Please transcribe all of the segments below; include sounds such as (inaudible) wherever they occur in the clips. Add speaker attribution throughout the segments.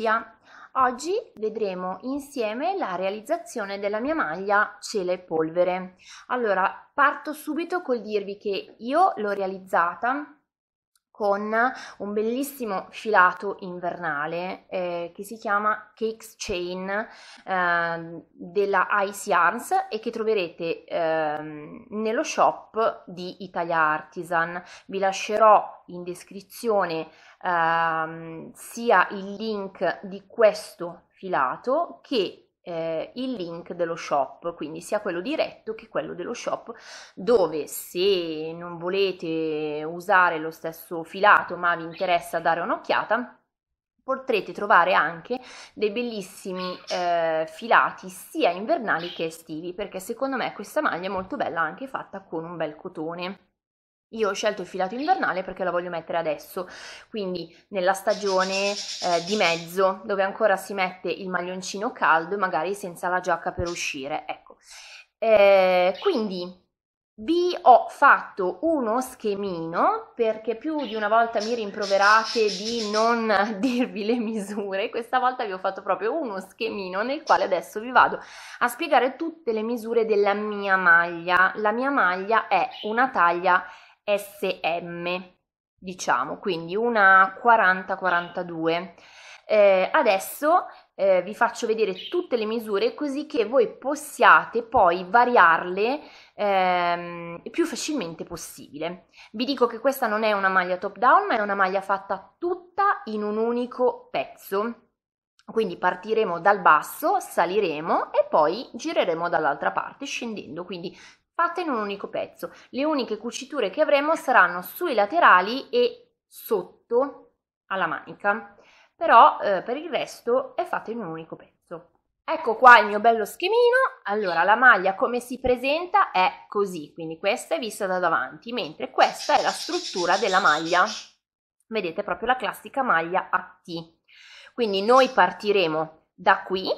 Speaker 1: Lucia. Oggi vedremo insieme la realizzazione della mia maglia Cele e Polvere. Allora, parto subito col dirvi che io l'ho realizzata con un bellissimo filato invernale eh, che si chiama Cakes Chain eh, della Ice Yarns e che troverete eh, nello shop di Italia Artisan. Vi lascerò in descrizione ehm, sia il link di questo filato che eh, il link dello shop, quindi sia quello diretto che quello dello shop, dove se non volete usare lo stesso filato ma vi interessa dare un'occhiata, potrete trovare anche dei bellissimi eh, filati sia invernali che estivi perché secondo me questa maglia è molto bella anche fatta con un bel cotone io ho scelto il filato invernale perché lo voglio mettere adesso, quindi nella stagione eh, di mezzo dove ancora si mette il maglioncino caldo e magari senza la giacca per uscire. Ecco, eh, quindi vi ho fatto uno schemino perché più di una volta mi rimproverate di non (laughs) dirvi le misure, questa volta vi ho fatto proprio uno schemino nel quale adesso vi vado a spiegare tutte le misure della mia maglia. La mia maglia è una taglia SM, diciamo, quindi una 40-42. Eh, adesso eh, vi faccio vedere tutte le misure così che voi possiate poi variarle ehm, più facilmente possibile. Vi dico che questa non è una maglia top down ma è una maglia fatta tutta in un unico pezzo. Quindi partiremo dal basso, saliremo e poi gireremo dall'altra parte scendendo, quindi fatta in un unico pezzo. Le uniche cuciture che avremo saranno sui laterali e sotto alla manica, però eh, per il resto è fatta in un unico pezzo. Ecco qua il mio bello schemino, allora la maglia come si presenta è così, quindi questa è vista da davanti, mentre questa è la struttura della maglia, vedete proprio la classica maglia a T. Quindi noi partiremo da qui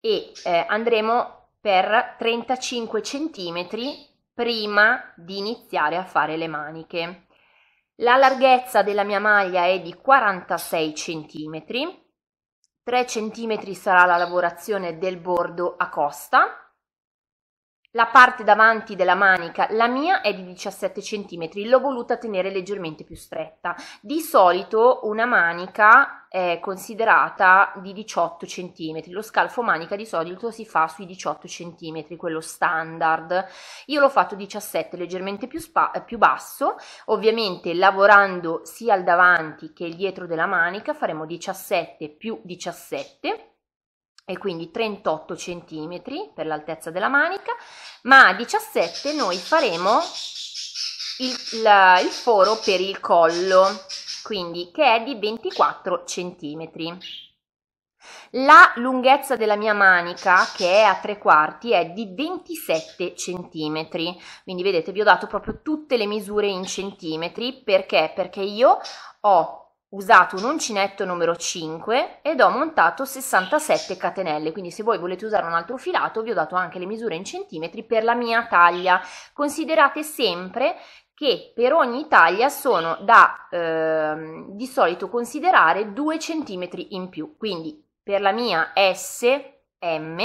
Speaker 1: e eh, andremo per 35 cm prima di iniziare a fare le maniche. La larghezza della mia maglia è di 46 cm, 3 cm sarà la lavorazione del bordo a costa la parte davanti della manica, la mia è di 17 cm, l'ho voluta tenere leggermente più stretta. Di solito una manica è considerata di 18 cm, lo scalfo manica di solito si fa sui 18 cm, quello standard. Io l'ho fatto 17, leggermente più, più basso, ovviamente lavorando sia il davanti che il dietro della manica faremo 17 più 17 e quindi 38 cm per l'altezza della manica, ma a 17 noi faremo il, la, il foro per il collo, quindi che è di 24 cm. La lunghezza della mia manica, che è a tre quarti, è di 27 cm. Quindi vedete, vi ho dato proprio tutte le misure in centimetri perché? Perché io ho usato un uncinetto numero 5 ed ho montato 67 catenelle quindi se voi volete usare un altro filato vi ho dato anche le misure in centimetri per la mia taglia considerate sempre che per ogni taglia sono da eh, di solito considerare 2 centimetri in più quindi per la mia S M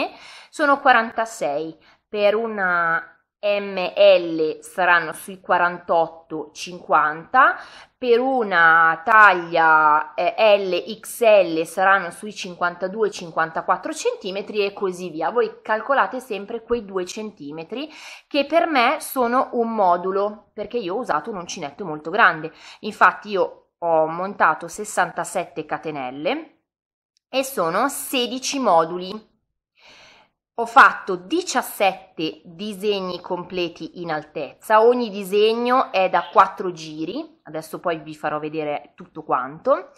Speaker 1: sono 46 per una ml saranno sui 48 50 per una taglia LXL eh, saranno sui 52-54 centimetri e così via. Voi calcolate sempre quei due centimetri che per me sono un modulo perché io ho usato un uncinetto molto grande. Infatti io ho montato 67 catenelle e sono 16 moduli ho fatto 17 disegni completi in altezza, ogni disegno è da 4 giri, adesso poi vi farò vedere tutto quanto,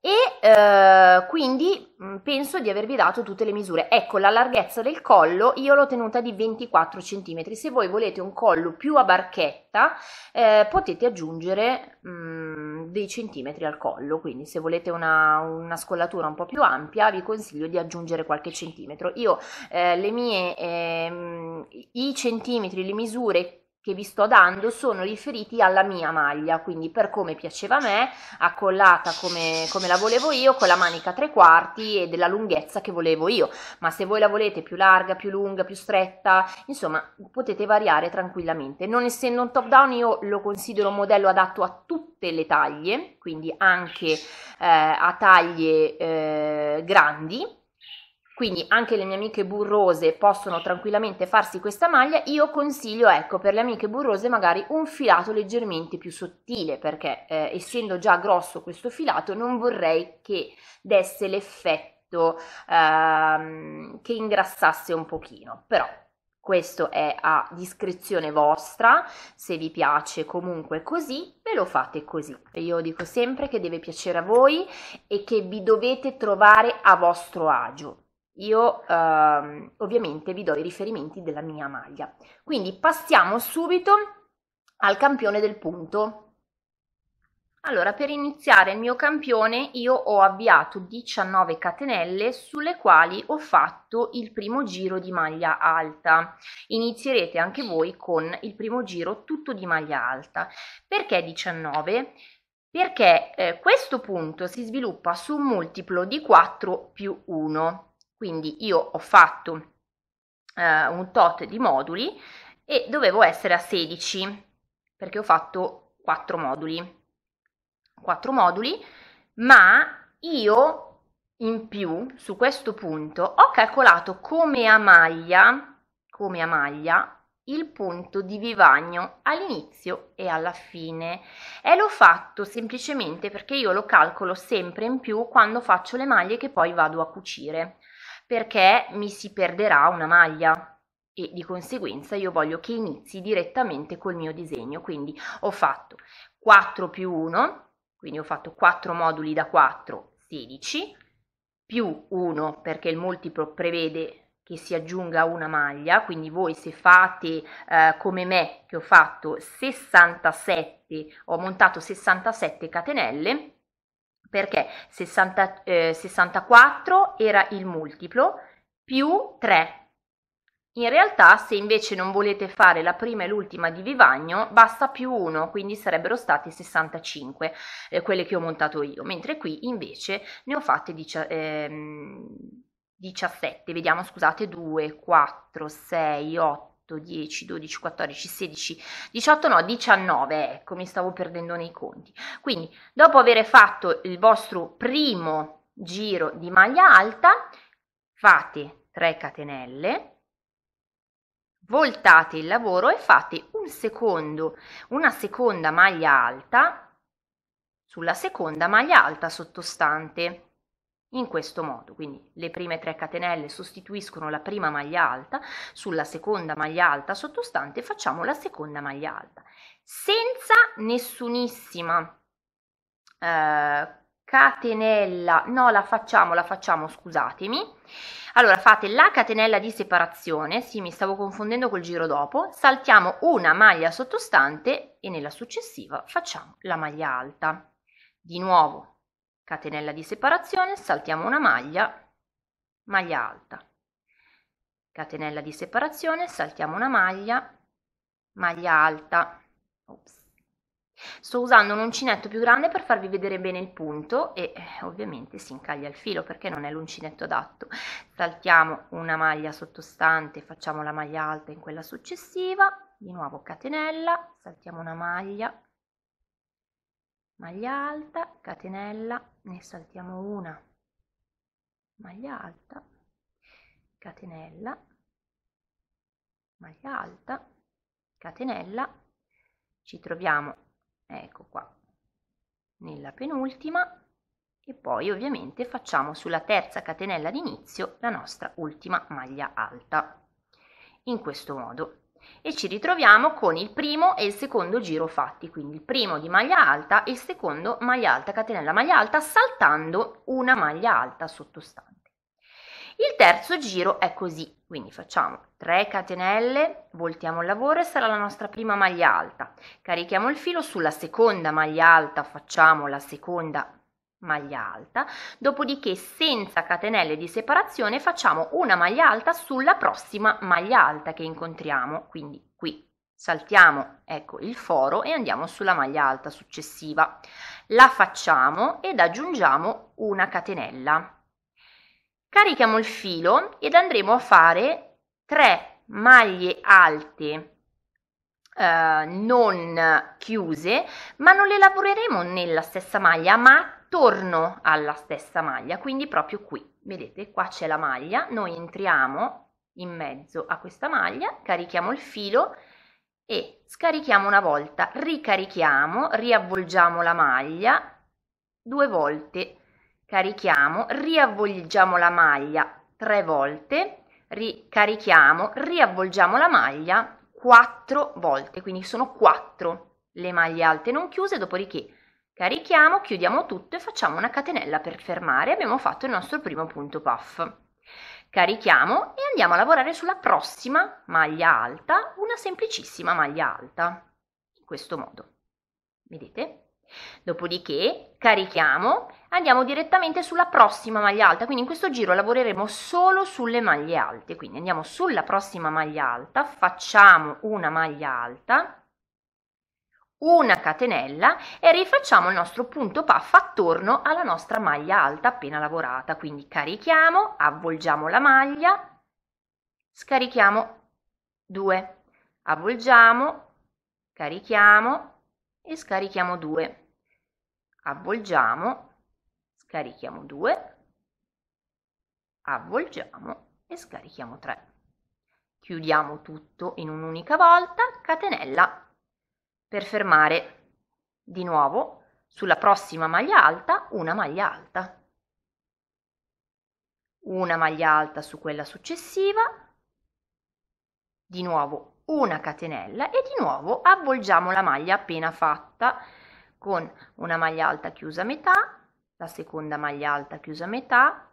Speaker 1: e eh, quindi mm, penso di avervi dato tutte le misure. Ecco, la larghezza del collo io l'ho tenuta di 24 cm. Se voi volete un collo più a barchetta, eh, potete aggiungere mh, mm, dei centimetri al collo. Quindi, se volete una, una, scollatura un po' più ampia, vi consiglio di aggiungere qualche centimetro. Io eh, le mie, ehm, i centimetri, le misure che vi sto dando sono riferiti alla mia maglia, quindi per come piaceva a me, accollata come, come la volevo io, con la manica tre quarti e della lunghezza che volevo io, ma se voi la volete più larga, più lunga, più stretta, insomma potete variare tranquillamente. Non essendo un top down io lo considero un modello adatto a tutte le taglie, quindi anche eh, a taglie eh, grandi, quindi anche le mie amiche burrose possono tranquillamente farsi questa maglia, io consiglio ecco per le amiche burrose magari un filato leggermente più sottile perché eh, essendo già grosso questo filato non vorrei che desse l'effetto ehm, che ingrassasse un pochino, però questo è a discrezione vostra, se vi piace comunque così ve lo fate così. Io dico sempre che deve piacere a voi e che vi dovete trovare a vostro agio io ehm, ovviamente vi do i riferimenti della mia maglia. Quindi passiamo subito al campione del punto. Allora, per iniziare il mio campione io ho avviato 19 catenelle sulle quali ho fatto il primo giro di maglia alta. Inizierete anche voi con il primo giro tutto di maglia alta. Perché 19? Perché eh, questo punto si sviluppa su un multiplo di 4 più 1 quindi io ho fatto eh, un tot di moduli e dovevo essere a 16 perché ho fatto 4 moduli. 4 moduli, ma io in più su questo punto ho calcolato come a maglia, come a maglia il punto di vivagno all'inizio e alla fine e l'ho fatto semplicemente perché io lo calcolo sempre in più quando faccio le maglie che poi vado a cucire perché mi si perderà una maglia e di conseguenza io voglio che inizi direttamente col mio disegno. Quindi ho fatto 4 più 1, quindi ho fatto 4 moduli da 4, 16, più 1 perché il multiplo prevede che si aggiunga una maglia, quindi voi se fate eh, come me che ho fatto 67, ho montato 67 catenelle, perché 60, eh, 64 era il multiplo più 3. In realtà se invece non volete fare la prima e l'ultima di vivagno basta più 1, quindi sarebbero state 65 eh, quelle che ho montato io, mentre qui invece ne ho fatte 17. Ehm, 17, vediamo scusate 2, 4, 6, 8. 8, 10, 12, 14, 16, 18, no, 19, ecco, mi stavo perdendo nei conti. Quindi, dopo aver fatto il vostro primo giro di maglia alta, fate 3 catenelle, voltate il lavoro e fate un secondo, una seconda maglia alta sulla seconda maglia alta sottostante. In questo modo, quindi le prime tre catenelle sostituiscono la prima maglia alta, sulla seconda maglia alta sottostante facciamo la seconda maglia alta, senza nessunissima eh, catenella, no la facciamo, la facciamo, scusatemi, allora fate la catenella di separazione, sì mi stavo confondendo col giro dopo, saltiamo una maglia sottostante e nella successiva facciamo la maglia alta, di nuovo catenella di separazione saltiamo una maglia maglia alta catenella di separazione saltiamo una maglia maglia alta Ops. sto usando un uncinetto più grande per farvi vedere bene il punto e eh, ovviamente si incaglia il filo perché non è l'uncinetto adatto saltiamo una maglia sottostante facciamo la maglia alta in quella successiva di nuovo catenella saltiamo una maglia maglia alta catenella ne saltiamo una maglia alta catenella maglia alta catenella ci troviamo ecco qua nella penultima e poi ovviamente facciamo sulla terza catenella d'inizio la nostra ultima maglia alta in questo modo e ci ritroviamo con il primo e il secondo giro fatti, quindi il primo di maglia alta e il secondo maglia alta, catenella maglia alta, saltando una maglia alta sottostante. Il terzo giro è così, quindi facciamo 3 catenelle, voltiamo il lavoro e sarà la nostra prima maglia alta. Carichiamo il filo sulla seconda maglia alta, facciamo la seconda maglia alta, dopodiché senza catenelle di separazione facciamo una maglia alta sulla prossima maglia alta che incontriamo, quindi qui saltiamo ecco il foro e andiamo sulla maglia alta successiva, la facciamo ed aggiungiamo una catenella. Carichiamo il filo ed andremo a fare 3 maglie alte eh, non chiuse ma non le lavoreremo nella stessa maglia ma attorno alla stessa maglia, quindi proprio qui. Vedete, qua c'è la maglia, noi entriamo in mezzo a questa maglia, carichiamo il filo e scarichiamo una volta, ricarichiamo, riavvolgiamo la maglia due volte, carichiamo, riavvolgiamo la maglia tre volte, ricarichiamo, riavvolgiamo la maglia quattro volte, quindi sono quattro le maglie alte non chiuse, dopodiché Carichiamo, chiudiamo tutto e facciamo una catenella per fermare. Abbiamo fatto il nostro primo punto puff. Carichiamo e andiamo a lavorare sulla prossima maglia alta, una semplicissima maglia alta, in questo modo. Vedete? Dopodiché carichiamo, e andiamo direttamente sulla prossima maglia alta, quindi in questo giro lavoreremo solo sulle maglie alte, quindi andiamo sulla prossima maglia alta, facciamo una maglia alta, una catenella e rifacciamo il nostro punto puff attorno alla nostra maglia alta appena lavorata quindi carichiamo avvolgiamo la maglia scarichiamo 2 avvolgiamo carichiamo e scarichiamo 2 avvolgiamo scarichiamo 2 avvolgiamo e scarichiamo 3 chiudiamo tutto in un'unica volta catenella per fermare di nuovo sulla prossima maglia alta una maglia alta una maglia alta su quella successiva di nuovo una catenella e di nuovo avvolgiamo la maglia appena fatta con una maglia alta chiusa a metà la seconda maglia alta chiusa a metà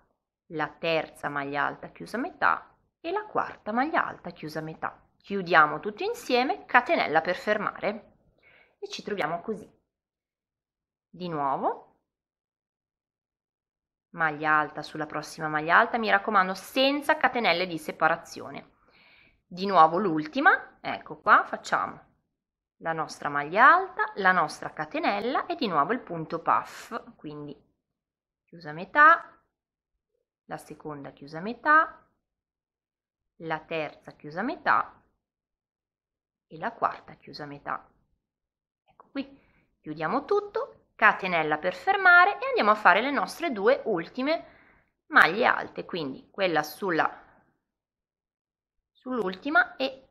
Speaker 1: la terza maglia alta chiusa a metà e la quarta maglia alta chiusa a metà chiudiamo tutti insieme catenella per fermare e ci troviamo così. Di nuovo, maglia alta sulla prossima maglia alta, mi raccomando senza catenelle di separazione. Di nuovo l'ultima, ecco qua, facciamo la nostra maglia alta, la nostra catenella e di nuovo il punto puff, quindi chiusa metà, la seconda chiusa metà, la terza chiusa metà e la quarta chiusa metà. Chiudiamo tutto, catenella per fermare e andiamo a fare le nostre due ultime maglie alte, quindi quella sulla sull'ultima e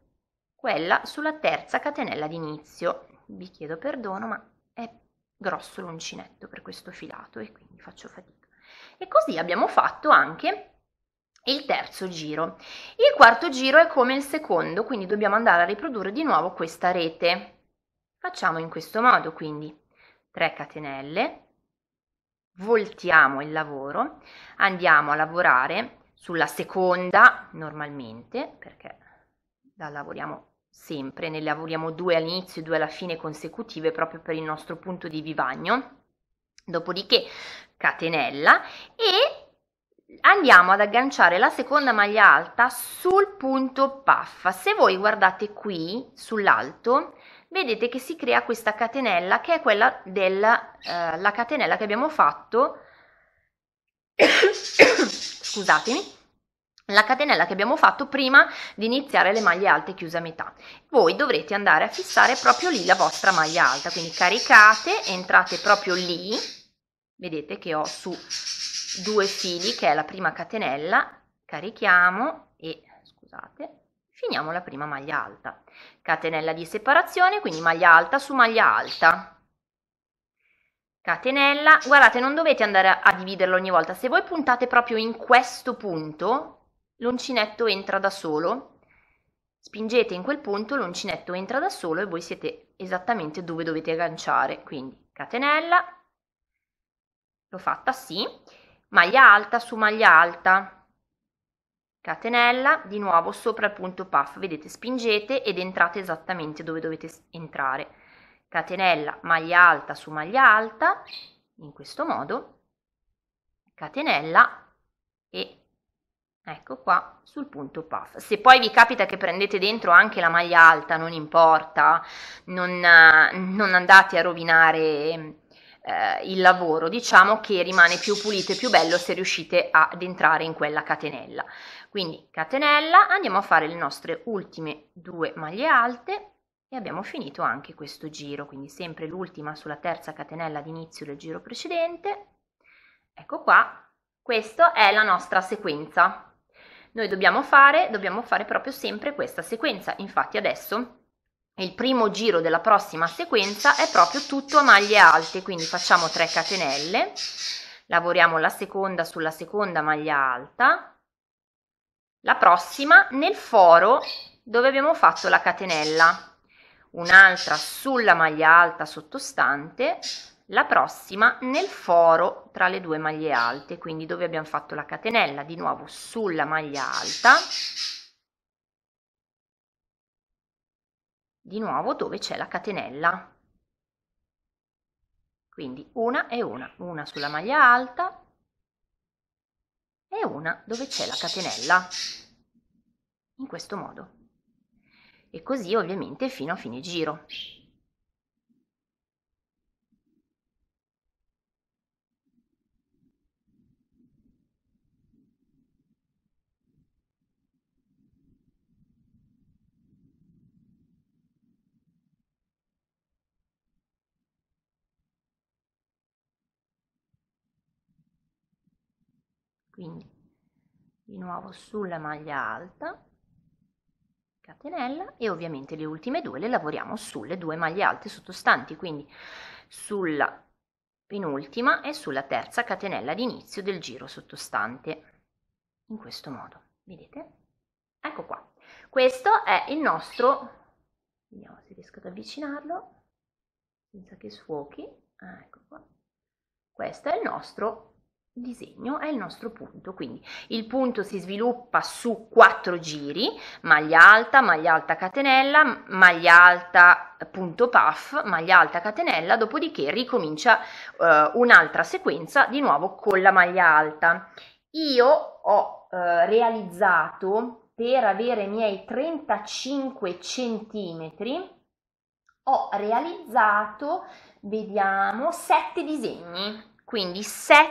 Speaker 1: quella sulla terza catenella d'inizio. Vi chiedo perdono, ma è grosso l'uncinetto per questo filato e quindi faccio fatica. E così abbiamo fatto anche il terzo giro. Il quarto giro è come il secondo, quindi dobbiamo andare a riprodurre di nuovo questa rete. Facciamo in questo modo quindi 3 catenelle, voltiamo il lavoro, andiamo a lavorare sulla seconda normalmente perché la lavoriamo sempre, ne lavoriamo due all'inizio e due alla fine consecutive proprio per il nostro punto di vivagno. Dopodiché catenella e andiamo ad agganciare la seconda maglia alta sul punto puff se voi guardate qui sull'alto vedete che si crea questa catenella che è quella della eh, catenella che abbiamo fatto (coughs) scusatemi la catenella che abbiamo fatto prima di iniziare le maglie alte chiuse a metà voi dovrete andare a fissare proprio lì la vostra maglia alta quindi caricate entrate proprio lì vedete che ho su due fili, che è la prima catenella, carichiamo e, scusate, finiamo la prima maglia alta. Catenella di separazione, quindi maglia alta su maglia alta. Catenella, guardate, non dovete andare a, dividerlo ogni volta, se voi puntate proprio in questo punto, l'uncinetto entra da solo, spingete in quel punto, l'uncinetto entra da solo e voi siete esattamente dove dovete agganciare, quindi catenella, l'ho fatta sì, maglia alta su maglia alta catenella di nuovo sopra il punto puff vedete spingete ed entrate esattamente dove dovete entrare catenella maglia alta su maglia alta in questo modo catenella e ecco qua sul punto puff se poi vi capita che prendete dentro anche la maglia alta non importa non, non andate a rovinare eh, il lavoro, diciamo che rimane più pulito e più bello se riuscite ad entrare in quella catenella. Quindi catenella, andiamo a fare le nostre ultime due maglie alte e abbiamo finito anche questo giro, quindi sempre l'ultima sulla terza catenella d'inizio del giro precedente. Ecco qua, questa è la nostra sequenza. Noi dobbiamo fare, dobbiamo fare proprio sempre questa sequenza, infatti adesso il primo giro della prossima sequenza è proprio tutto a maglie alte quindi facciamo 3 catenelle lavoriamo la seconda sulla seconda maglia alta la prossima nel foro dove abbiamo fatto la catenella un'altra sulla maglia alta sottostante la prossima nel foro tra le due maglie alte quindi dove abbiamo fatto la catenella di nuovo sulla maglia alta di nuovo dove c'è la catenella quindi una e una una sulla maglia alta e una dove c'è la catenella in questo modo e così ovviamente fino a fine giro quindi di nuovo sulla maglia alta catenella e ovviamente le ultime due le lavoriamo sulle due maglie alte sottostanti quindi sulla penultima e sulla terza catenella di inizio del giro sottostante in questo modo vedete ecco qua questo è il nostro vediamo se riesco ad avvicinarlo senza che sfuochi ah, ecco qua questo è il nostro disegno è il nostro punto quindi il punto si sviluppa su quattro giri maglia alta maglia alta catenella maglia alta eh, punto puff maglia alta catenella dopodiché ricomincia eh, un'altra sequenza di nuovo con la maglia alta io ho eh, realizzato per avere i miei 35 centimetri ho realizzato vediamo sette disegni quindi 7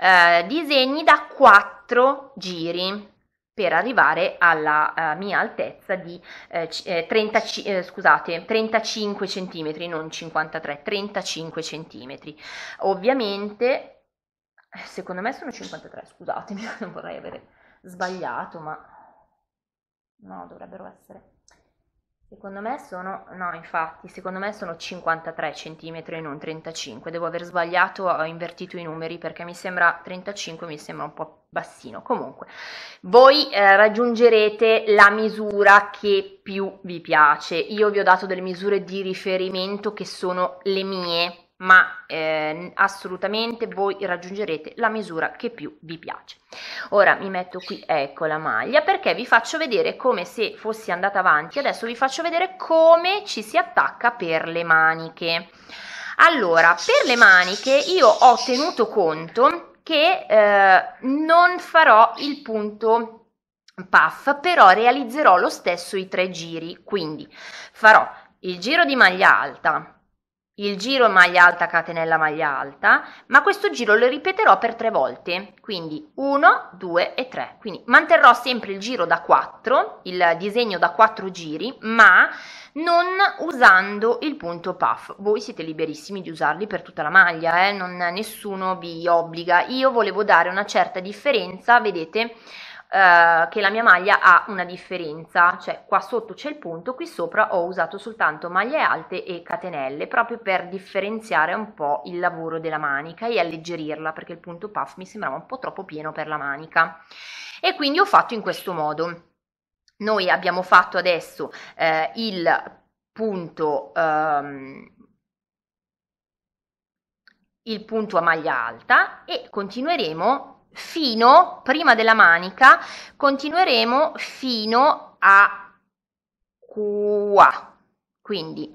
Speaker 1: eh, disegni da 4 giri per arrivare alla eh, mia altezza di eh, 30, eh, eh, scusate, 35 cm, non 53, 35 cm. Ovviamente, secondo me sono 53, scusatemi, (laughs) non vorrei avere sbagliato, ma no, dovrebbero essere Secondo me sono, no, infatti, secondo me sono 53 cm e non 35. Devo aver sbagliato, ho invertito i numeri perché mi sembra 35, mi sembra un po' bassino. Comunque, voi eh, raggiungerete la misura che più vi piace. Io vi ho dato delle misure di riferimento che sono le mie, ma eh, assolutamente voi raggiungerete la misura che più vi piace ora mi metto qui ecco la maglia perché vi faccio vedere come se fossi andata avanti adesso vi faccio vedere come ci si attacca per le maniche allora per le maniche io ho tenuto conto che eh, non farò il punto puff però realizzerò lo stesso i tre giri quindi farò il giro di maglia alta il giro maglia alta catenella maglia alta, ma questo giro lo ripeterò per tre volte, quindi 1, 2 e 3. Quindi manterrò sempre il giro da 4, il disegno da 4 giri, ma non usando il punto puff. Voi siete liberissimi di usarli per tutta la maglia, eh? non, nessuno vi obbliga. Io volevo dare una certa differenza, vedete, eh, che la mia maglia ha una differenza, cioè qua sotto c'è il punto, qui sopra ho usato soltanto maglie alte e catenelle, proprio per differenziare un po' il lavoro della manica e alleggerirla, perché il punto puff mi sembrava un po' troppo pieno per la manica. E quindi ho fatto in questo modo. Noi abbiamo fatto adesso eh, il punto... Ehm, il punto a maglia alta e continueremo fino, prima della manica, continueremo fino a qua. Quindi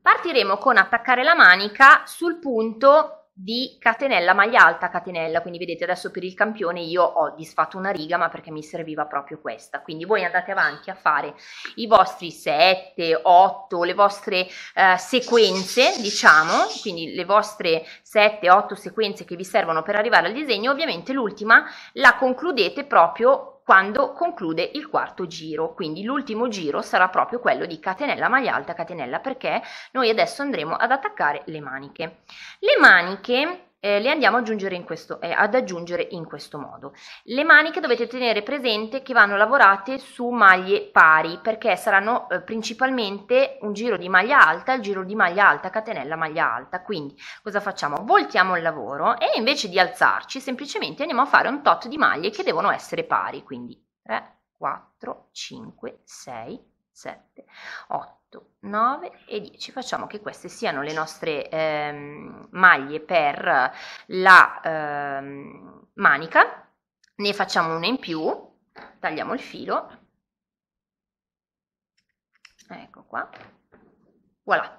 Speaker 1: partiremo con attaccare la manica sul punto di catenella maglia alta catenella quindi vedete adesso per il campione io ho disfatto una riga ma perché mi serviva proprio questa quindi voi andate avanti a fare i vostri 7 8 le vostre eh, sequenze diciamo quindi le vostre 7 8 sequenze che vi servono per arrivare al disegno ovviamente l'ultima la concludete proprio quando conclude il quarto giro, quindi l'ultimo giro sarà proprio quello di catenella maglia alta catenella perché noi adesso andremo ad attaccare le maniche. Le maniche eh, le andiamo aggiungere questo, eh, ad aggiungere in questo modo. Le maniche dovete tenere presente che vanno lavorate su maglie pari perché saranno eh, principalmente un giro di maglia alta, il giro di maglia alta, catenella maglia alta. Quindi cosa facciamo? Voltiamo il lavoro e invece di alzarci semplicemente andiamo a fare un tot di maglie che devono essere pari. Quindi 3, 4, 5, 6, 7, 8. 8, 9 e 10. Facciamo che queste siano le nostre ehm, maglie per la ehm, manica. Ne facciamo una in più, tagliamo il filo. Ecco qua. Voilà.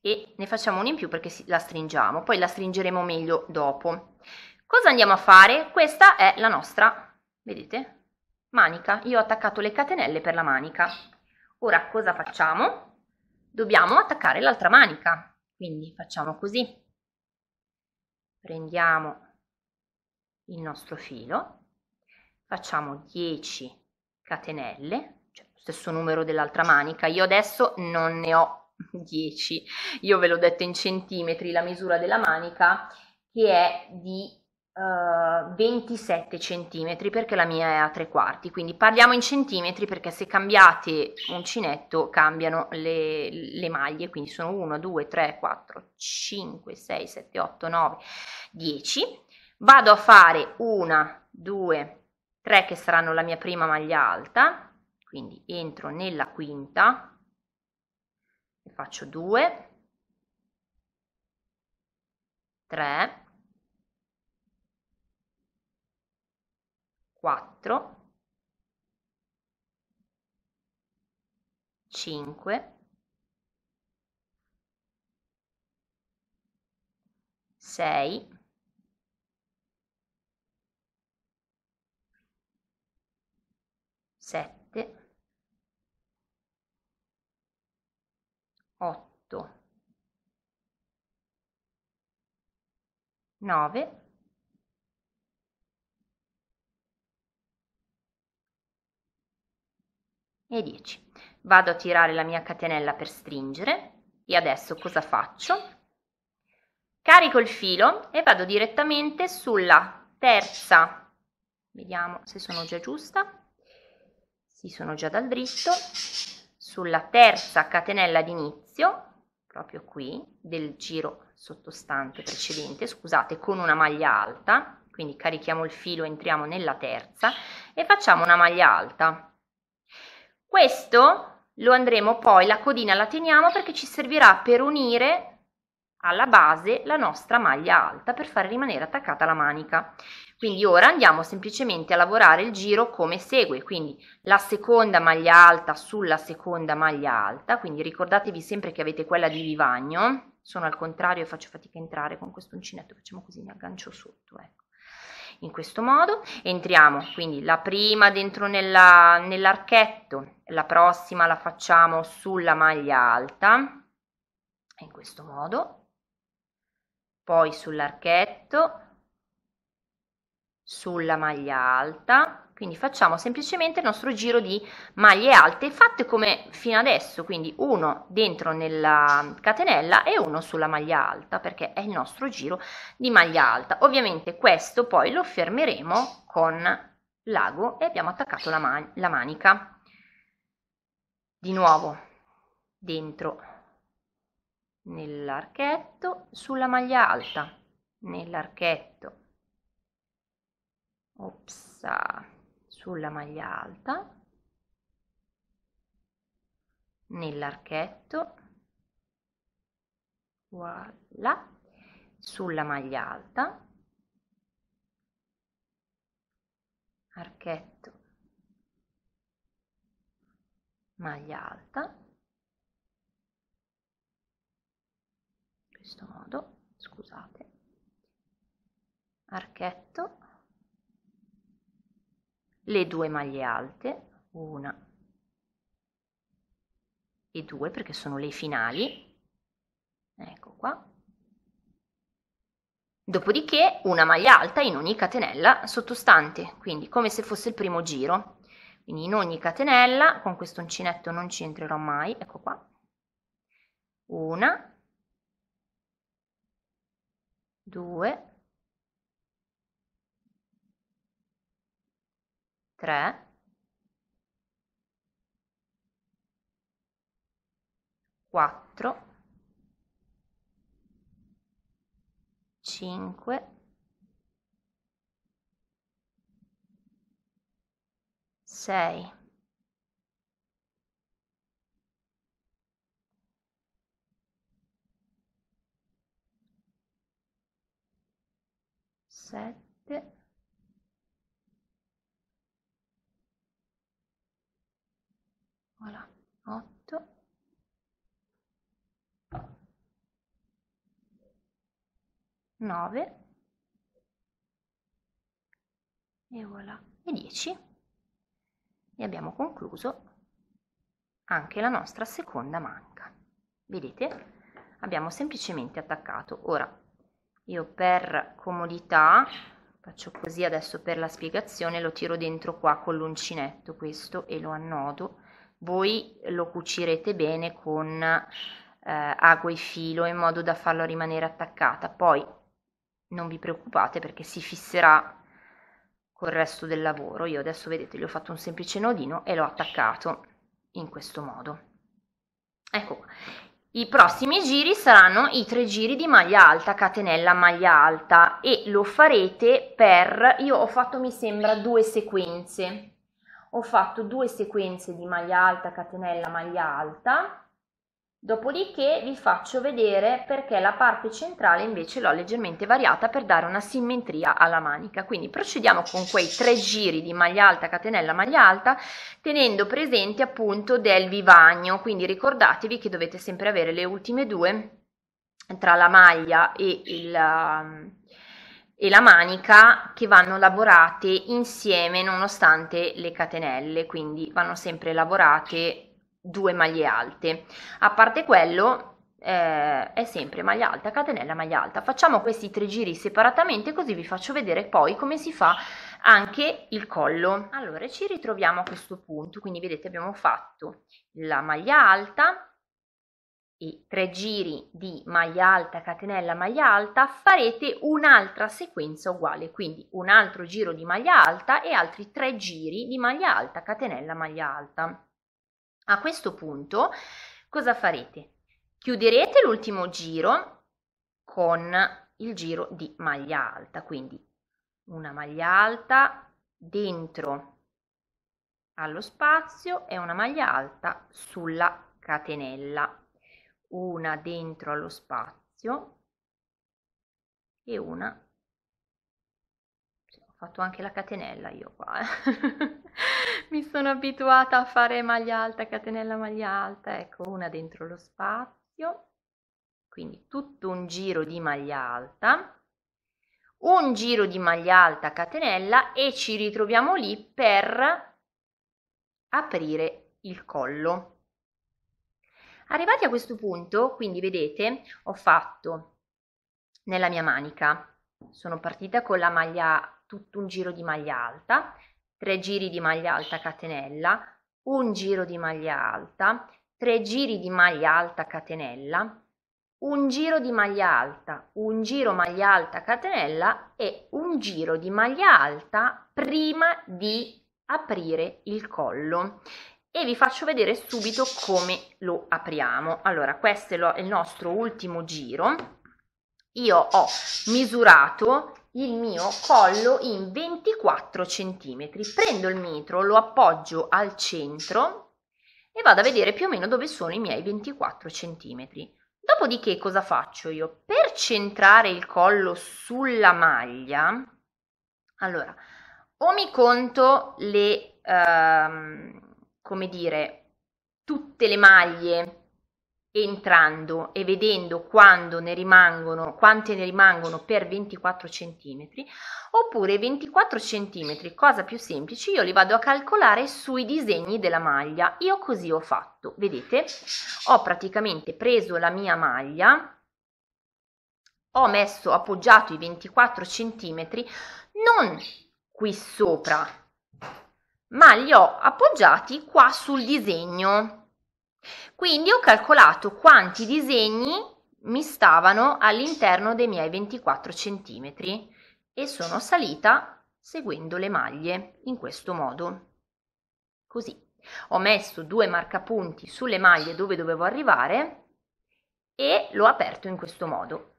Speaker 1: E ne facciamo una in più perché la stringiamo, poi la stringeremo meglio dopo. Cosa andiamo a fare? Questa è la nostra, vedete, manica. Io ho attaccato le catenelle per la manica. Ora cosa facciamo? Dobbiamo attaccare l'altra manica, quindi facciamo così. Prendiamo il nostro filo, facciamo 10 catenelle, cioè lo stesso numero dell'altra manica. Io adesso non ne ho 10, io ve l'ho detto in centimetri la misura della manica che è di 27 eh, centimetri perché la mia è a tre quarti, quindi parliamo in centimetri perché se cambiate uncinetto cambiano le, le maglie, quindi sono 1, 2, 3, 4, 5, 6, 7, 8, 9, 10. Vado a fare una, due, tre che saranno la mia prima maglia alta, quindi entro nella quinta, faccio 2, 3, 4 5 6 7 8 9 e 10. Vado a tirare la mia catenella per stringere e adesso cosa faccio? Carico il filo e vado direttamente sulla terza, vediamo se sono già giusta, si sono già dal dritto, sulla terza catenella d'inizio, proprio qui, del giro sottostante precedente, scusate, con una maglia alta, quindi carichiamo il filo, entriamo nella terza e facciamo una maglia alta questo lo andremo poi, la codina la teniamo perché ci servirà per unire alla base la nostra maglia alta per far rimanere attaccata la manica. Quindi ora andiamo semplicemente a lavorare il giro come segue, quindi la seconda maglia alta sulla seconda maglia alta, quindi ricordatevi sempre che avete quella di vivagno, sono al contrario e faccio fatica a entrare con questo uncinetto, facciamo così, mi aggancio sotto. ecco in questo modo entriamo quindi la prima dentro nella, nell'archetto la prossima la facciamo sulla maglia alta in questo modo poi sull'archetto sulla maglia alta quindi facciamo semplicemente il nostro giro di maglie alte fatte come fino adesso, quindi uno dentro nella catenella e uno sulla maglia alta, perché è il nostro giro di maglia alta. Ovviamente questo poi lo fermeremo con l'ago e abbiamo attaccato la, man la manica. Di nuovo dentro nell'archetto, sulla maglia alta, nell'archetto, Opsa sulla maglia alta, nell'archetto, voilà, sulla maglia alta, archetto, maglia alta, in questo modo, scusate, archetto, le due maglie alte, una e due perché sono le finali, ecco qua, dopodiché una maglia alta in ogni catenella sottostante, quindi come se fosse il primo giro, quindi in ogni catenella con questo uncinetto non ci entrerò mai, ecco qua, una, due, tre quattro cinque sei sette voilà, 8 9 e voilà e 10 e abbiamo concluso anche la nostra seconda manca vedete abbiamo semplicemente attaccato ora io per comodità faccio così adesso per la spiegazione lo tiro dentro qua con l'uncinetto questo e lo annodo voi lo cucirete bene con eh, ago e filo in modo da farlo rimanere attaccata poi non vi preoccupate perché si fisserà col resto del lavoro io adesso vedete gli ho fatto un semplice nodino e l'ho attaccato in questo modo ecco i prossimi giri saranno i tre giri di maglia alta, catenella, maglia alta e lo farete per, io ho fatto mi sembra due sequenze, ho fatto due sequenze di maglia alta, catenella, maglia alta, dopodiché vi faccio vedere perché la parte centrale invece l'ho leggermente variata per dare una simmetria alla manica. Quindi procediamo con quei tre giri di maglia alta, catenella, maglia alta, tenendo presente appunto del vivagno, quindi ricordatevi che dovete sempre avere le ultime due tra la maglia e il um, e la manica che vanno lavorate insieme nonostante le catenelle, quindi vanno sempre lavorate due maglie alte. A parte quello, eh, è sempre maglia alta, catenella, maglia alta. Facciamo questi tre giri separatamente così vi faccio vedere poi come si fa anche il collo. Allora ci ritroviamo a questo punto, quindi vedete abbiamo fatto la maglia alta, e tre giri di maglia alta, catenella, maglia alta, farete un'altra sequenza uguale, quindi un altro giro di maglia alta e altri tre giri di maglia alta, catenella, maglia alta. A questo punto cosa farete? Chiuderete l'ultimo giro con il giro di maglia alta, quindi una maglia alta dentro allo spazio e una maglia alta sulla catenella una dentro allo spazio e una ho fatto anche la catenella io qua eh. (laughs) mi sono abituata a fare maglia alta catenella maglia alta ecco una dentro lo spazio quindi tutto un giro di maglia alta un giro di maglia alta catenella e ci ritroviamo lì per aprire il collo Arrivati a questo punto, quindi vedete, ho fatto nella mia manica, sono partita con la maglia, tutto un giro di maglia alta, 3 giri di maglia alta catenella, un giro di maglia alta, 3 giri di maglia alta catenella, un giro di maglia alta, un giro maglia alta catenella e un giro di maglia alta prima di aprire il collo e vi faccio vedere subito come lo apriamo. Allora, questo è il nostro ultimo giro. Io ho misurato il mio collo in 24 cm. Prendo il metro, lo appoggio al centro e vado a vedere più o meno dove sono i miei 24 cm. Dopodiché cosa faccio io? Per centrare il collo sulla maglia, allora, o mi conto le... Ehm, come dire, tutte le maglie entrando e vedendo quando ne rimangono, quante ne rimangono per 24 cm, oppure 24 cm, cosa più semplice, io li vado a calcolare sui disegni della maglia. Io così ho fatto, vedete? Ho praticamente preso la mia maglia, ho messo appoggiato i 24 cm non qui sopra, ma li ho appoggiati qua sul disegno. Quindi ho calcolato quanti disegni mi stavano all'interno dei miei 24 centimetri e sono salita seguendo le maglie in questo modo. Così. Ho messo due marcapunti sulle maglie dove dovevo arrivare e l'ho aperto in questo modo.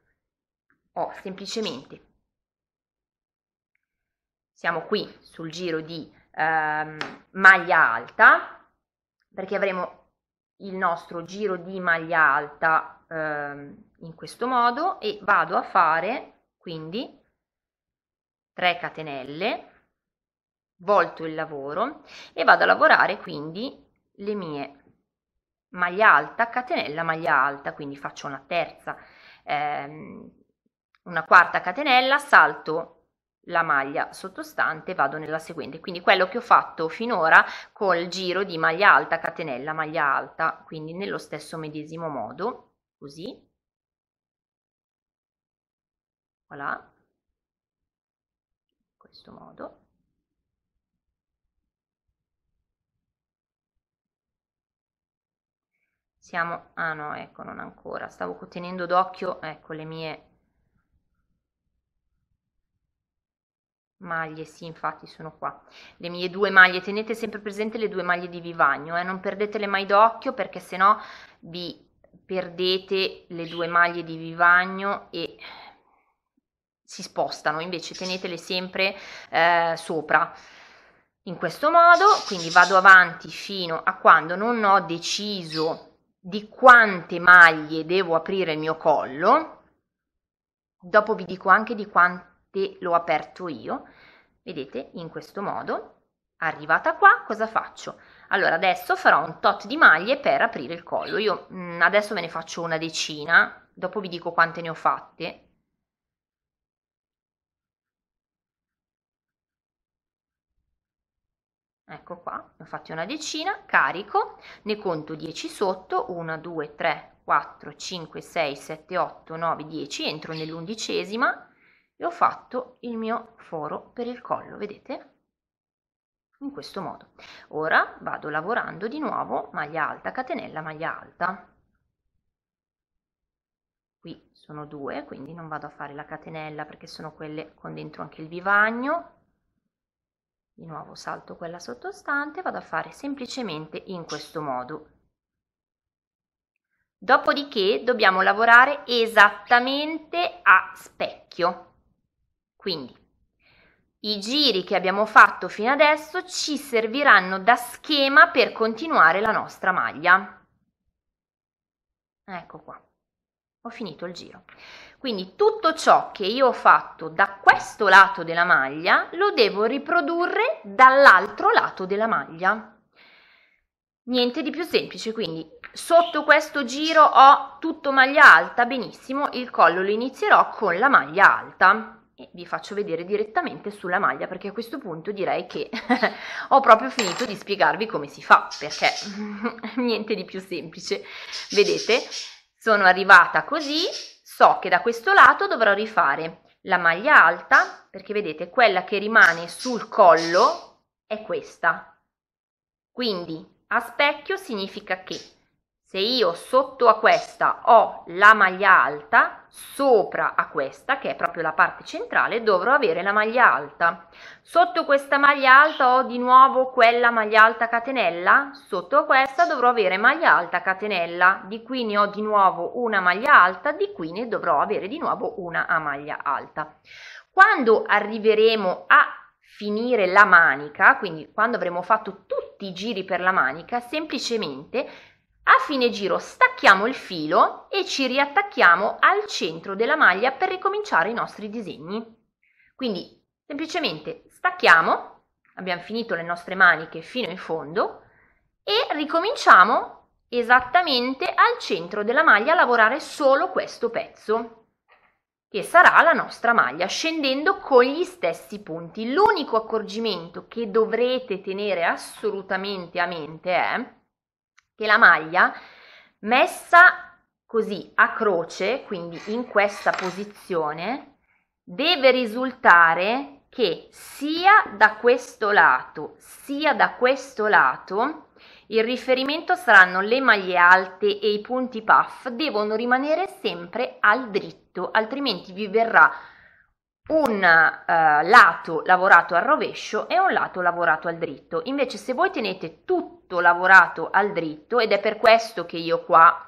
Speaker 1: Ho semplicemente siamo qui sul giro di ehm, maglia alta perché avremo il nostro giro di maglia alta ehm, in questo modo e vado a fare quindi 3 catenelle volto il lavoro e vado a lavorare quindi le mie maglia alta catenella maglia alta quindi faccio una terza ehm, una quarta catenella salto la maglia sottostante vado nella seguente quindi quello che ho fatto finora col giro di maglia alta catenella maglia alta quindi nello stesso medesimo modo così voilà in questo modo siamo ah no ecco non ancora stavo tenendo d'occhio ecco le mie maglie, sì infatti sono qua, le mie due maglie, tenete sempre presente le due maglie di vivagno, eh? non perdetele mai d'occhio perché sennò vi perdete le due maglie di vivagno e si spostano, invece tenetele sempre eh, sopra. In questo modo, quindi vado avanti fino a quando non ho deciso di quante maglie devo aprire il mio collo, dopo vi dico anche di quanto e l'ho aperto io, vedete, in questo modo. Arrivata qua, cosa faccio? Allora, adesso farò un tot di maglie per aprire il collo. Io mh, mm, adesso me ne faccio una decina, dopo vi dico quante ne ho fatte. Ecco qua, ne ho fatti una decina, carico, ne conto 10 sotto, 1, 2, 3, 4, 5, 6, 7, 8, 9, 10, entro nell'undicesima, e ho fatto il mio foro per il collo, vedete? In questo modo. Ora vado lavorando di nuovo maglia alta, catenella, maglia alta. Qui sono due, quindi non vado a fare la catenella perché sono quelle con dentro anche il vivagno. Di nuovo salto quella sottostante, vado a fare semplicemente in questo modo. Dopodiché dobbiamo lavorare esattamente a specchio. Quindi i giri che abbiamo fatto fino adesso ci serviranno da schema per continuare la nostra maglia. Ecco qua, ho finito il giro. Quindi tutto ciò che io ho fatto da questo lato della maglia lo devo riprodurre dall'altro lato della maglia. Niente di più semplice, quindi sotto questo giro ho tutto maglia alta, benissimo, il collo lo inizierò con la maglia alta e vi faccio vedere direttamente sulla maglia perché a questo punto direi che (laughs) ho proprio finito di spiegarvi come si fa perché (laughs) niente di più semplice vedete sono arrivata così so che da questo lato dovrò rifare la maglia alta perché vedete quella che rimane sul collo è questa quindi a specchio significa che se io sotto a questa ho la maglia alta, sopra a questa, che è proprio la parte centrale, dovrò avere la maglia alta. Sotto questa maglia alta ho di nuovo quella maglia alta catenella, sotto a questa dovrò avere maglia alta catenella, di qui ne ho di nuovo una maglia alta, di qui ne dovrò avere di nuovo una a maglia alta. Quando arriveremo a finire la manica, quindi quando avremo fatto tutti i giri per la manica, semplicemente a fine giro stacchiamo il filo e ci riattacchiamo al centro della maglia per ricominciare i nostri disegni. Quindi semplicemente stacchiamo, abbiamo finito le nostre maniche fino in fondo e ricominciamo esattamente al centro della maglia a lavorare solo questo pezzo che sarà la nostra maglia scendendo con gli stessi punti l'unico accorgimento che dovrete tenere assolutamente a mente è che la maglia messa così a croce, quindi in questa posizione, deve risultare che sia da questo lato sia da questo lato il riferimento saranno le maglie alte e i punti puff devono rimanere sempre al dritto, altrimenti vi verrà un eh, lato lavorato al rovescio e un lato lavorato al dritto. Invece se voi tenete tutto tutto lavorato al dritto ed è per questo che io qua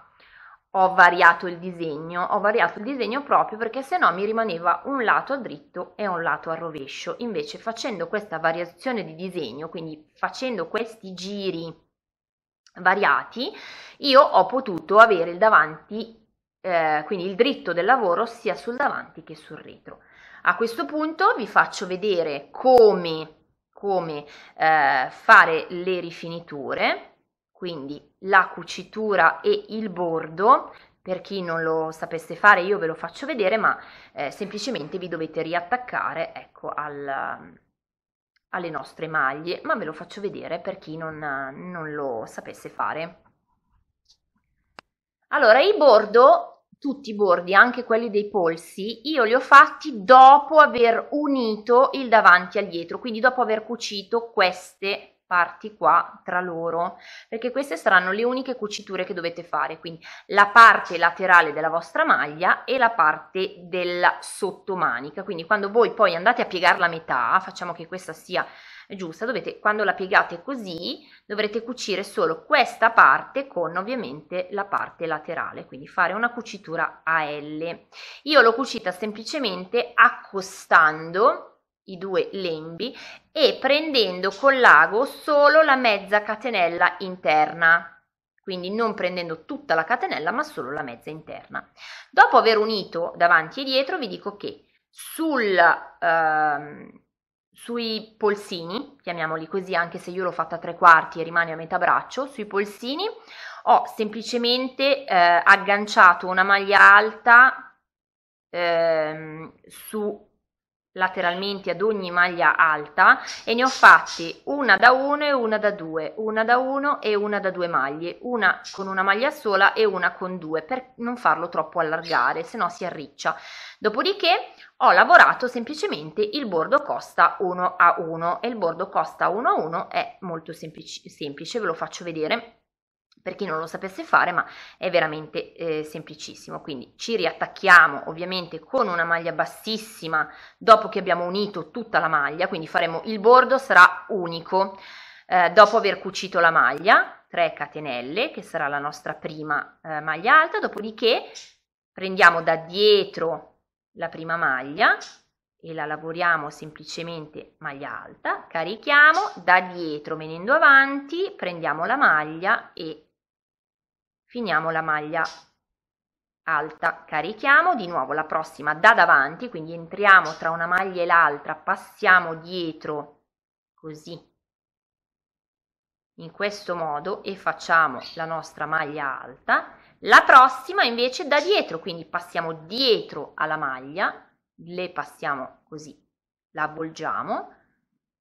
Speaker 1: ho variato il disegno, ho variato il disegno proprio perché se no mi rimaneva un lato a dritto e un lato a rovescio. Invece facendo questa variazione di disegno, quindi facendo questi giri variati, io ho potuto avere il davanti, eh, quindi il dritto del lavoro sia sul davanti che sul retro. A questo punto vi faccio vedere come come eh, fare le rifiniture, quindi la cucitura e il bordo. Per chi non lo sapesse fare io ve lo faccio vedere, ma eh, semplicemente vi dovete riattaccare ecco, al, alle nostre maglie, ma ve lo faccio vedere per chi non, non lo sapesse fare. Allora, il bordo tutti i bordi, anche quelli dei polsi, io li ho fatti dopo aver unito il davanti al dietro, quindi dopo aver cucito queste parti qua tra loro, perché queste saranno le uniche cuciture che dovete fare, quindi la parte laterale della vostra maglia e la parte della sottomanica, quindi quando voi poi andate a piegarla a metà, facciamo che questa sia giusta, dovete, quando la piegate così dovrete cucire solo questa parte con ovviamente la parte laterale, quindi fare una cucitura a L. Io l'ho cucita semplicemente accostando i due lembi e prendendo con l'ago solo la mezza catenella interna quindi non prendendo tutta la catenella ma solo la mezza interna dopo aver unito davanti e dietro vi dico che sul, ehm, sui polsini, chiamiamoli così, anche se io l'ho fatta a tre quarti e rimane a metà braccio, sui polsini ho semplicemente eh, agganciato una maglia alta eh, su lateralmente ad ogni maglia alta e ne ho fatte una da 1 e una da 2, una da 1 e una da 2 maglie, una con una maglia sola e una con due per non farlo troppo allargare, se no si arriccia. Dopodiché ho lavorato semplicemente il bordo costa 1 a 1 e il bordo costa 1 a 1 è molto semplice, semplice ve lo faccio vedere per chi non lo sapesse fare ma è veramente eh, semplicissimo quindi ci riattacchiamo ovviamente con una maglia bassissima dopo che abbiamo unito tutta la maglia quindi faremo il bordo sarà unico eh, dopo aver cucito la maglia 3 catenelle che sarà la nostra prima eh, maglia alta dopodiché prendiamo da dietro la prima maglia e la lavoriamo semplicemente maglia alta, carichiamo da dietro venendo avanti, prendiamo la maglia e finiamo la maglia alta, carichiamo di nuovo la prossima da davanti, quindi entriamo tra una maglia e l'altra, passiamo dietro così in questo modo e facciamo la nostra maglia alta la prossima invece da dietro, quindi passiamo dietro alla maglia, le passiamo così, la avvolgiamo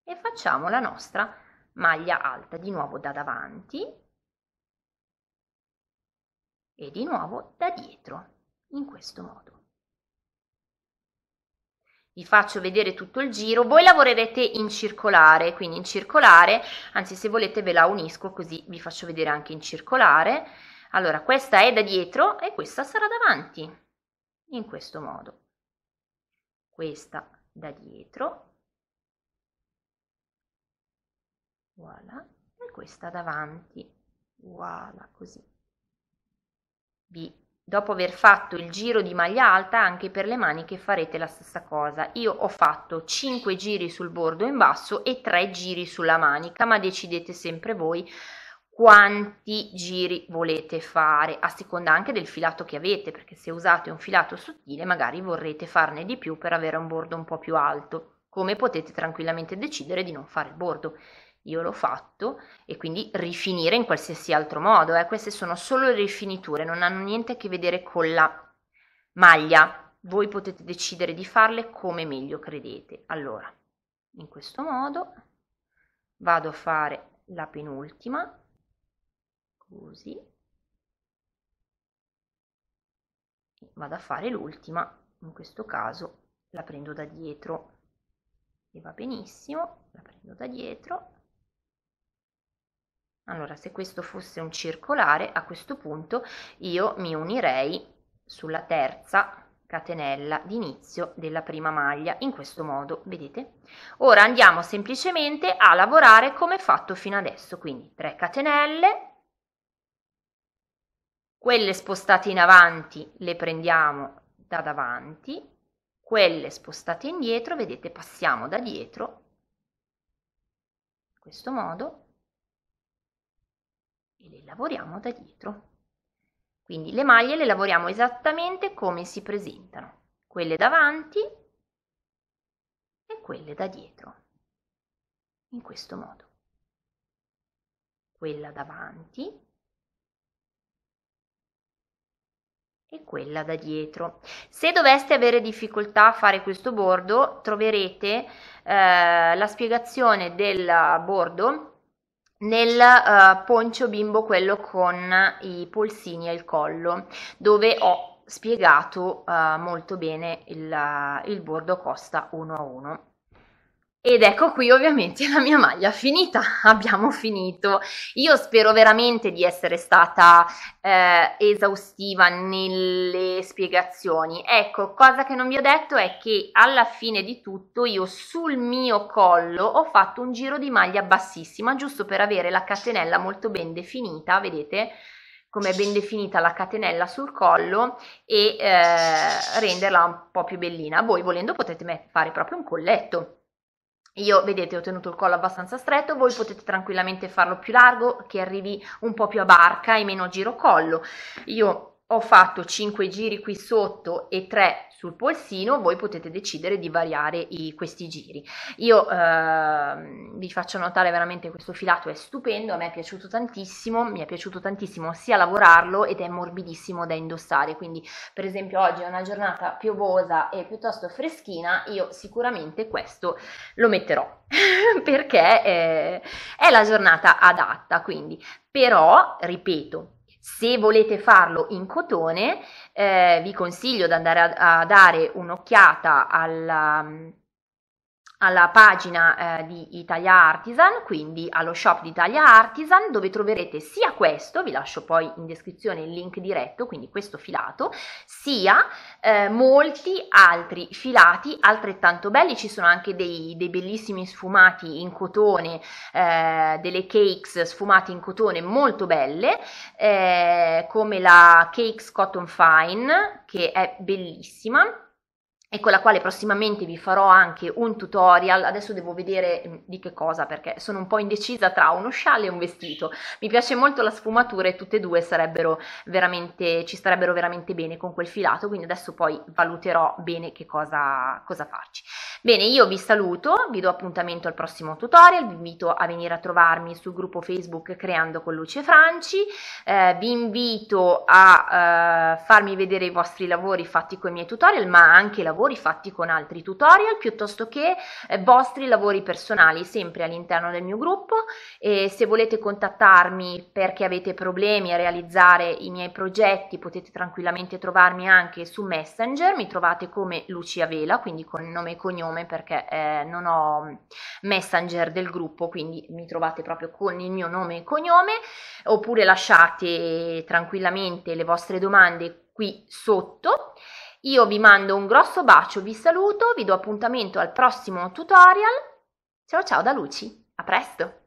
Speaker 1: e facciamo la nostra maglia alta, di nuovo da davanti e di nuovo da dietro, in questo modo. Vi faccio vedere tutto il giro, voi lavorerete in circolare, quindi in circolare, anzi se volete ve la unisco così vi faccio vedere anche in circolare allora, questa è da dietro e questa sarà davanti, in questo modo. Questa da dietro, voilà, e questa davanti, voilà, così. Vi dopo aver fatto il giro di maglia alta anche per le maniche farete la stessa cosa io ho fatto 5 giri sul bordo in basso e 3 giri sulla manica ma decidete sempre voi quanti giri volete fare a seconda anche del filato che avete perché se usate un filato sottile magari vorrete farne di più per avere un bordo un po' più alto come potete tranquillamente decidere di non fare il bordo io l'ho fatto e quindi rifinire in qualsiasi altro modo eh. queste sono solo le rifiniture non hanno niente a che vedere con la maglia voi potete decidere di farle come meglio credete allora in questo modo vado a fare la penultima così vado a fare l'ultima in questo caso la prendo da dietro e va benissimo la prendo da dietro allora se questo fosse un circolare a questo punto io mi unirei sulla terza catenella d'inizio della prima maglia in questo modo vedete ora andiamo semplicemente a lavorare come fatto fino adesso quindi 3 catenelle quelle spostate in avanti le prendiamo da davanti, quelle spostate indietro, vedete, passiamo da dietro, in questo modo, e le lavoriamo da dietro. Quindi le maglie le lavoriamo esattamente come si presentano, quelle davanti e quelle da dietro, in questo modo. Quella davanti e quella da dietro. Se doveste avere difficoltà a fare questo bordo, troverete eh, la spiegazione del bordo nel eh, poncio bimbo, quello con i polsini al collo, dove ho spiegato eh, molto bene il, il bordo costa uno a uno. Ed ecco qui ovviamente la mia maglia finita, (laughs) abbiamo finito. Io spero veramente di essere stata eh, esaustiva nelle spiegazioni. Ecco, cosa che non vi ho detto è che alla fine di tutto io sul mio collo ho fatto un giro di maglia bassissima, giusto per avere la catenella molto ben definita, vedete? come è ben definita la catenella sul collo e eh, renderla un po' più bellina. Voi volendo potete fare proprio un colletto io, vedete, ho tenuto il collo abbastanza stretto, voi potete tranquillamente farlo più largo, che arrivi un po' più a barca e meno giro collo. Io ho fatto 5 giri qui sotto e 3 sul polsino, voi potete decidere di variare i, questi giri. Io eh, vi faccio notare veramente questo filato è stupendo, a me è piaciuto tantissimo, mi è piaciuto tantissimo sia lavorarlo ed è morbidissimo da indossare, quindi per esempio oggi è una giornata piovosa e piuttosto freschina, io sicuramente questo lo metterò (laughs) perché eh, è la giornata adatta, quindi però ripeto se volete farlo in cotone, eh, vi consiglio di andare a, a dare un'occhiata alla um, alla pagina eh, di Italia Artisan, quindi allo shop di Italia Artisan, dove troverete sia questo, vi lascio poi in descrizione il link diretto, quindi questo filato, sia eh, molti altri filati altrettanto belli, ci sono anche dei, dei bellissimi sfumati in cotone, eh, delle cakes sfumate in cotone molto belle, eh, come la Cakes Cotton Fine, che è bellissima, e con la quale prossimamente vi farò anche un tutorial, adesso devo vedere mm, di che cosa perché sono un po' indecisa tra uno scialle e un vestito, mi piace molto la sfumatura e tutte e due sarebbero veramente, ci starebbero veramente bene con quel filato, quindi adesso poi valuterò bene che cosa, cosa farci. Bene, io vi saluto, vi do appuntamento al prossimo tutorial, vi invito a venire a trovarmi sul gruppo Facebook Creando con Luce Franci, eh, vi invito a eh, farmi vedere i vostri lavori fatti con i miei tutorial, ma anche lavori fatti con altri tutorial, piuttosto che eh, vostri lavori personali, sempre all'interno del mio gruppo. E se volete contattarmi perché avete problemi a realizzare i miei progetti, potete tranquillamente trovarmi anche su Messenger, mi trovate come Lucia Vela, quindi con nome e cognome nome perché eh, non ho messenger del gruppo, quindi mi trovate proprio con il mio nome e cognome, oppure lasciate tranquillamente le vostre domande qui sotto. Io vi mando un grosso bacio, vi saluto, vi do appuntamento al prossimo tutorial. Ciao ciao da Luci, a presto!